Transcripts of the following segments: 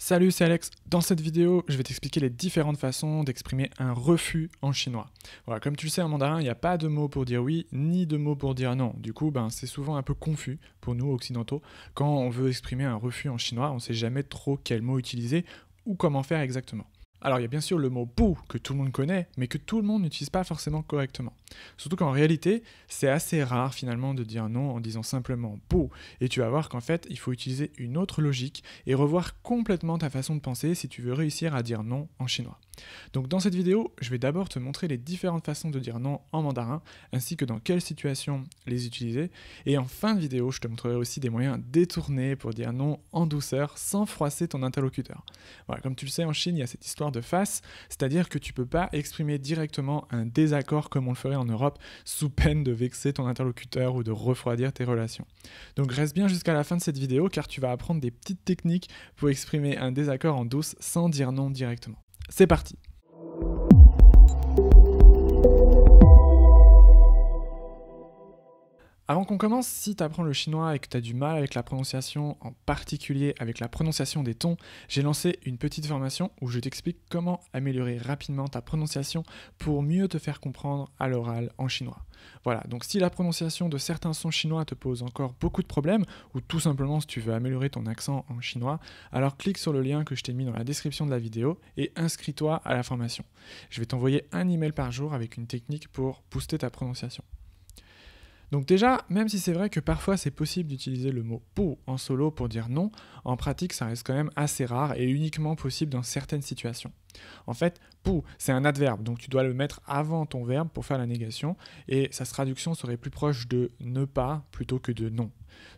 Salut, c'est Alex. Dans cette vidéo, je vais t'expliquer les différentes façons d'exprimer un refus en chinois. Voilà, comme tu le sais, en mandarin, il n'y a pas de mot pour dire oui, ni de mot pour dire non. Du coup, ben, c'est souvent un peu confus pour nous, occidentaux. Quand on veut exprimer un refus en chinois, on ne sait jamais trop quel mot utiliser ou comment faire exactement. Alors il y a bien sûr le mot pou que tout le monde connaît, mais que tout le monde n'utilise pas forcément correctement. Surtout qu'en réalité, c'est assez rare finalement de dire non en disant simplement pou, et tu vas voir qu'en fait, il faut utiliser une autre logique et revoir complètement ta façon de penser si tu veux réussir à dire non en chinois. Donc dans cette vidéo, je vais d'abord te montrer les différentes façons de dire non en mandarin, ainsi que dans quelles situations les utiliser, et en fin de vidéo, je te montrerai aussi des moyens détournés pour dire non en douceur, sans froisser ton interlocuteur. comme tu le sais, en Chine, il y a cette histoire de face, c'est-à-dire que tu ne peux pas exprimer directement un désaccord comme on le ferait en Europe, sous peine de vexer ton interlocuteur ou de refroidir tes relations. Donc reste bien jusqu'à la fin de cette vidéo, car tu vas apprendre des petites techniques pour exprimer un désaccord en douce sans dire non directement. C'est parti Avant qu'on commence, si tu apprends le chinois et que tu as du mal avec la prononciation, en particulier avec la prononciation des tons, j'ai lancé une petite formation où je t'explique comment améliorer rapidement ta prononciation pour mieux te faire comprendre à l'oral en chinois. Voilà, donc si la prononciation de certains sons chinois te pose encore beaucoup de problèmes, ou tout simplement si tu veux améliorer ton accent en chinois, alors clique sur le lien que je t'ai mis dans la description de la vidéo et inscris-toi à la formation. Je vais t'envoyer un email par jour avec une technique pour booster ta prononciation. Donc déjà, même si c'est vrai que parfois c'est possible d'utiliser le mot pou en solo pour dire non, en pratique ça reste quand même assez rare et uniquement possible dans certaines situations. En fait, pou c'est un adverbe, donc tu dois le mettre avant ton verbe pour faire la négation, et sa traduction serait plus proche de ne pas plutôt que de non.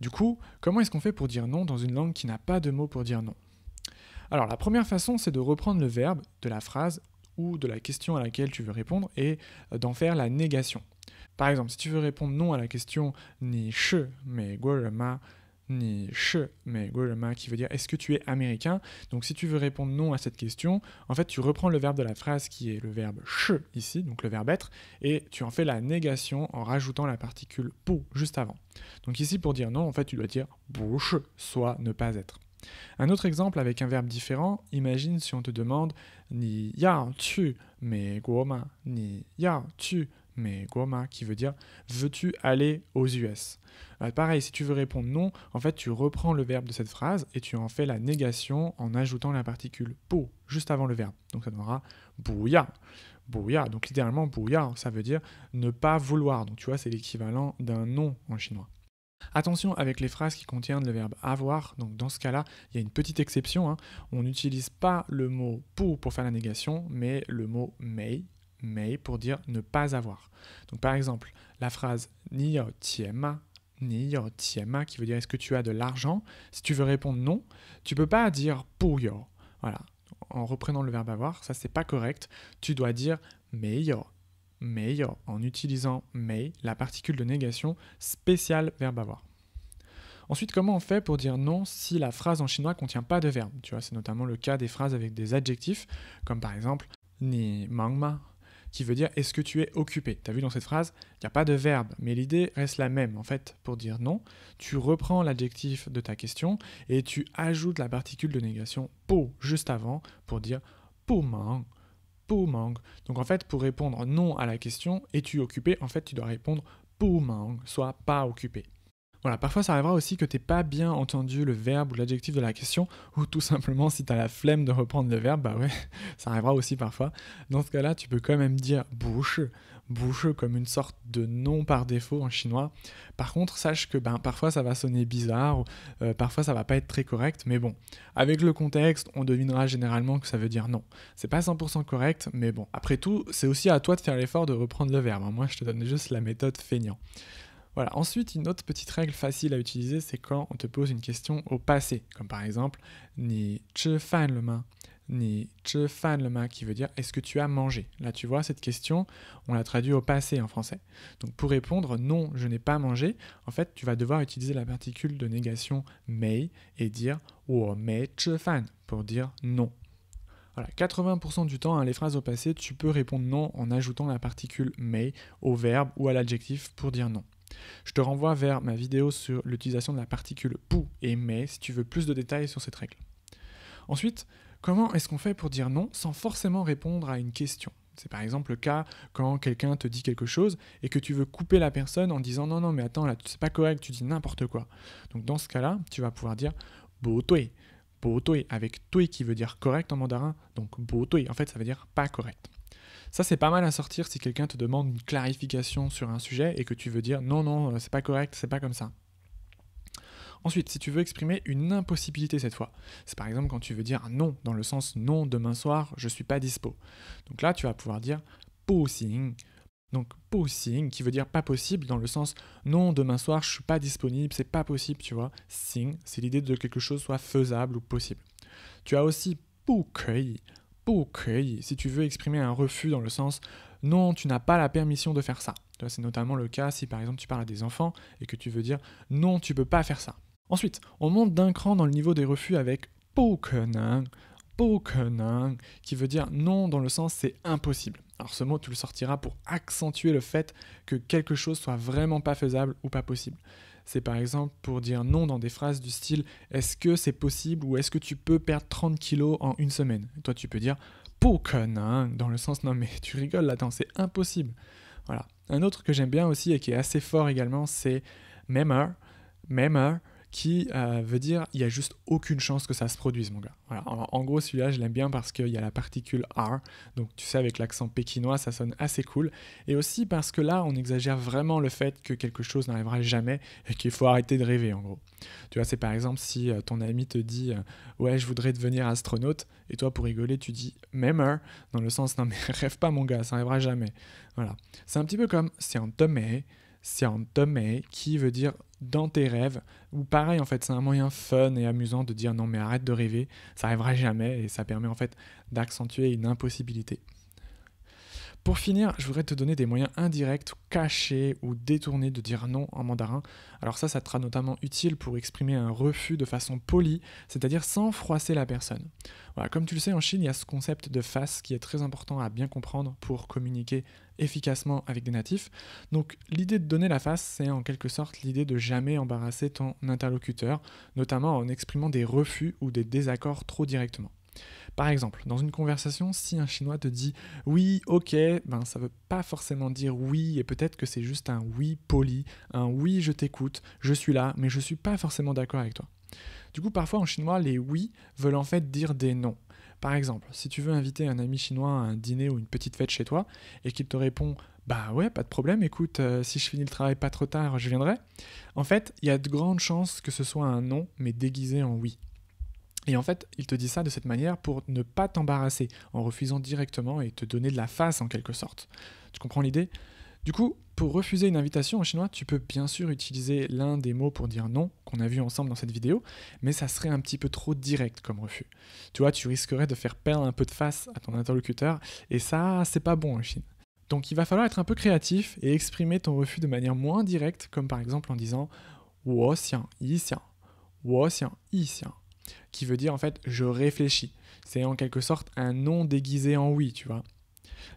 Du coup, comment est-ce qu'on fait pour dire non dans une langue qui n'a pas de mot pour dire non Alors la première façon, c'est de reprendre le verbe de la phrase ou de la question à laquelle tu veux répondre et d'en faire la négation. Par exemple, si tu veux répondre non à la question ni che mais ma ni che mais ma qui veut dire est-ce que tu es américain Donc si tu veux répondre non à cette question, en fait tu reprends le verbe de la phrase qui est le verbe che ici, donc le verbe être, et tu en fais la négation en rajoutant la particule po juste avant. Donc ici pour dire non, en fait tu dois dire bouche, soit ne pas être. Un autre exemple avec un verbe différent, imagine si on te demande ni ya tu mais ma ni ya tu mais Guoma, qui veut dire veux-tu aller aux US euh, Pareil, si tu veux répondre non, en fait, tu reprends le verbe de cette phrase et tu en fais la négation en ajoutant la particule po juste avant le verbe. Donc ça donnera bouya. Bouya. Donc littéralement, bouya, ça veut dire ne pas vouloir. Donc tu vois, c'est l'équivalent d'un non en chinois. Attention avec les phrases qui contiennent le verbe avoir, donc dans ce cas-là, il y a une petite exception, hein. on n'utilise pas le mot pour pour faire la négation, mais le mot may mais pour dire ne pas avoir. Donc par exemple, la phrase ni tiema, ni tiema qui veut dire est-ce que tu as de l'argent Si tu veux répondre non, tu peux pas dire yo. Voilà. En reprenant le verbe avoir, ça c'est pas correct. Tu dois dire meilleur. yo en utilisant Mei, la particule de négation spéciale verbe avoir. Ensuite, comment on fait pour dire non si la phrase en chinois contient pas de verbe Tu vois, c'est notamment le cas des phrases avec des adjectifs, comme par exemple ni mangma qui veut dire est-ce que tu es occupé Tu as vu dans cette phrase, il n'y a pas de verbe, mais l'idée reste la même. En fait, pour dire non, tu reprends l'adjectif de ta question et tu ajoutes la particule de négation po juste avant pour dire po mang, po mang. Donc en fait, pour répondre non à la question, es-tu occupé En fait, tu dois répondre po mang, soit pas occupé. Voilà, parfois ça arrivera aussi que t'aies pas bien entendu le verbe ou l'adjectif de la question, ou tout simplement si as la flemme de reprendre le verbe, bah ouais, ça arrivera aussi parfois. Dans ce cas-là, tu peux quand même dire bouche, bouche comme une sorte de nom par défaut en chinois. Par contre, sache que ben, parfois ça va sonner bizarre, euh, parfois ça va pas être très correct, mais bon, avec le contexte, on devinera généralement que ça veut dire non. C'est pas 100% correct, mais bon, après tout, c'est aussi à toi de faire l'effort de reprendre le verbe. Hein. Moi, je te donne juste la méthode feignant. Voilà. Ensuite, une autre petite règle facile à utiliser, c'est quand on te pose une question au passé, comme par exemple ni fan le main, ni fan le main, qui veut dire est-ce que tu as mangé Là, tu vois, cette question, on la traduit au passé en français. Donc, pour répondre non, je n'ai pas mangé, en fait, tu vas devoir utiliser la particule de négation mei et dire wo mei fan pour dire non. Voilà, 80% du temps, hein, les phrases au passé, tu peux répondre non en ajoutant la particule mei au verbe ou à l'adjectif pour dire non. Je te renvoie vers ma vidéo sur l'utilisation de la particule pou et mais si tu veux plus de détails sur cette règle. Ensuite, comment est-ce qu'on fait pour dire non sans forcément répondre à une question c'est par exemple le cas quand quelqu'un te dit quelque chose et que tu veux couper la personne en disant non non mais attends là c'est pas correct, tu dis n'importe quoi. Donc dans ce cas-là, tu vas pouvoir dire Bo toi avec toi qui veut dire correct en mandarin, donc botoi en fait ça veut dire pas correct. Ça, c'est pas mal à sortir si quelqu'un te demande une clarification sur un sujet et que tu veux dire non, non, euh, c'est pas correct, c'est pas comme ça. Ensuite, si tu veux exprimer une impossibilité cette fois, c'est par exemple quand tu veux dire non, dans le sens non, demain soir, je suis pas dispo. Donc là, tu vas pouvoir dire pô-sing ». Donc pô-sing », qui veut dire pas possible, dans le sens non, demain soir, je suis pas disponible, c'est pas possible, tu vois. Sing, c'est l'idée de quelque chose soit faisable ou possible. Tu as aussi 不可以 si tu veux exprimer un refus dans le sens non, tu n'as pas la permission de faire ça. C'est notamment le cas si par exemple tu parles à des enfants et que tu veux dire non, tu peux pas faire ça. Ensuite, on monte d'un cran dans le niveau des refus avec pokenin, pokenin, qui veut dire non dans le sens c'est impossible. Alors ce mot, tu le sortiras pour accentuer le fait que quelque chose soit vraiment pas faisable ou pas possible c'est par exemple pour dire non dans des phrases du style est-ce que c'est possible ou est-ce que tu peux perdre 30 kilos en une semaine Toi, tu peux dire hein, dans le sens non, mais tu rigoles là-dedans, c'est impossible. Voilà. Un autre que j'aime bien aussi et qui est assez fort également, c'est Memeur Memeur qui euh, veut dire il n'y a juste aucune chance que ça se produise, mon gars. En, gros, celui-là, je l'aime bien parce qu'il y a la particule R, donc tu sais, avec l'accent pékinois, ça sonne assez cool. Et aussi parce que là, on exagère vraiment le fait que quelque chose n'arrivera jamais et qu'il faut arrêter de rêver, en gros. Tu vois, c'est par exemple si euh, ton ami te dit euh, Ouais, je voudrais devenir astronaute, et toi, pour rigoler, tu dis Memmer, dans le sens Non, mais rêve pas, mon gars, ça n'arrivera jamais. Voilà. C'est un petit peu comme c'est un tomé c'est en domaine qui veut dire dans tes rêves, ou pareil en fait, c'est un moyen fun et amusant de dire non mais arrête de rêver, ça arrivera jamais et ça permet en fait d'accentuer une impossibilité. Pour finir, je voudrais te donner des moyens indirects, cachés ou détournés de dire non en mandarin. Alors ça, ça te sera notamment utile pour exprimer un refus de façon polie, c'est-à-dire sans froisser la personne. comme tu le sais, en Chine, il y a ce concept de face qui est très important à bien comprendre pour communiquer efficacement avec des natifs. Donc l'idée de donner la face, c'est en quelque sorte l'idée de jamais embarrasser ton interlocuteur, notamment en exprimant des refus ou des désaccords trop directement. Par exemple, dans une conversation, si un Chinois te dit oui, ok, ben ça veut pas forcément dire oui, et peut-être que c'est juste un oui poli, un oui, je t'écoute, je suis là, mais je suis pas forcément d'accord avec toi. Du coup, parfois en chinois, les oui veulent en fait dire des non. Par exemple, si tu veux inviter un ami chinois à un dîner ou une petite fête chez toi et qu'il te répond Bah ouais, pas de problème, écoute, euh, si je finis le travail pas trop tard, je viendrai. En fait, il y a de grandes chances que ce soit un non, mais déguisé en oui. Et en fait, il te dit ça de cette manière pour ne pas t'embarrasser, en refusant directement et te donner de la face en quelque sorte. Tu comprends l'idée Du coup, pour refuser une invitation en chinois, tu peux bien sûr utiliser l'un des mots pour dire non, qu'on a vu ensemble dans cette vidéo, mais ça serait un petit peu trop direct comme refus. Tu vois, tu risquerais de faire perdre un peu de face à ton interlocuteur, et ça, c'est pas bon en Chine. Donc il va falloir être un peu créatif et exprimer ton refus de manière moins directe, comme par exemple en disant « Wǒ xiang yi xiang »,« qui veut dire en fait je réfléchis. C'est en quelque sorte un non déguisé en oui, tu vois.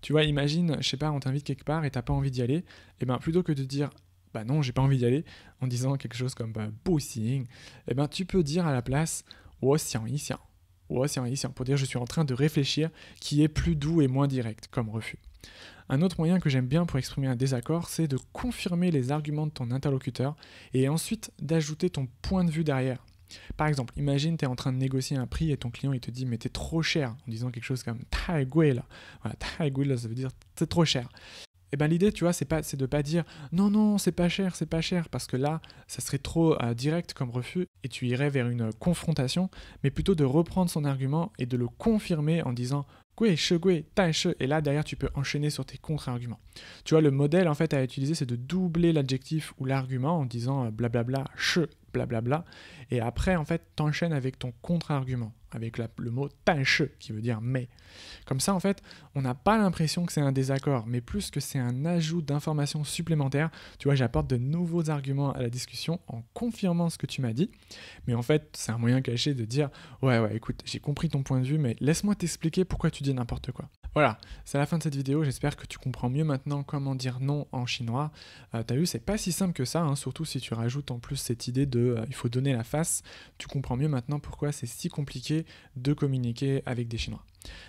Tu vois, imagine, je sais pas, on t'invite quelque part et t'as pas envie d'y aller, et eh ben plutôt que de dire bah non, j'ai pas envie d'y aller, en disant quelque chose comme bah, seeing, et eh ben tu peux dire à la place oh, ici oh, pour dire je suis en train de réfléchir, qui est plus doux et moins direct comme refus. Un autre moyen que j'aime bien pour exprimer un désaccord, c'est de confirmer les arguments de ton interlocuteur et ensuite d'ajouter ton point de vue derrière. Par exemple, imagine tu es en train de négocier un prix et ton client il te dit mais t'es trop cher en disant quelque chose comme tai là. Voilà, tai là ça veut dire c'est trop cher. Et eh bien, l'idée tu vois c'est pas c'est de pas dire non non c'est pas cher c'est pas cher parce que là ça serait trop euh, direct comme refus et tu irais vers une euh, confrontation mais plutôt de reprendre son argument et de le confirmer en disant Gui, che, gui, tai, Et là, derrière, tu peux enchaîner sur tes contre-arguments. Tu vois, le modèle, en fait, à utiliser, c'est de doubler l'adjectif ou l'argument en disant euh, blablabla, bla, blablabla. Et après, en fait, t'enchaînes avec ton contre-argument avec le mot tanche qui veut dire mais. Comme ça, en fait, on n'a pas l'impression que c'est un désaccord, mais plus que c'est un ajout d'informations supplémentaires. Tu vois, j'apporte de nouveaux arguments à la discussion en confirmant ce que tu m'as dit. Mais en fait, c'est un moyen caché de dire Ouais, ouais, écoute, j'ai compris ton point de vue, mais laisse-moi t'expliquer pourquoi tu dis n'importe quoi. Voilà, c'est la fin de cette vidéo. J'espère que tu comprends mieux maintenant comment dire non en chinois. Euh, t'as vu, c'est pas si simple que ça, hein, surtout si tu rajoutes en plus cette idée de euh, il faut donner la face. Tu comprends mieux maintenant pourquoi c'est si compliqué de communiquer avec des Chinois.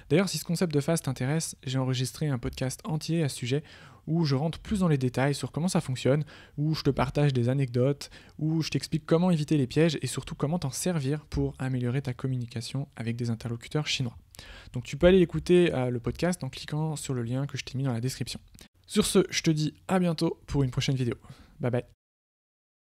D'ailleurs, si ce concept de phase t'intéresse, j'ai enregistré un podcast entier à ce sujet où je rentre plus dans les détails sur comment ça fonctionne, où je te partage des anecdotes, où je t'explique comment éviter les pièges et surtout comment t'en servir pour améliorer ta communication avec des interlocuteurs chinois. Donc tu peux aller écouter euh, le podcast en cliquant sur le lien que je t'ai mis dans la description. Sur ce, je te dis à bientôt pour une prochaine vidéo. Bye bye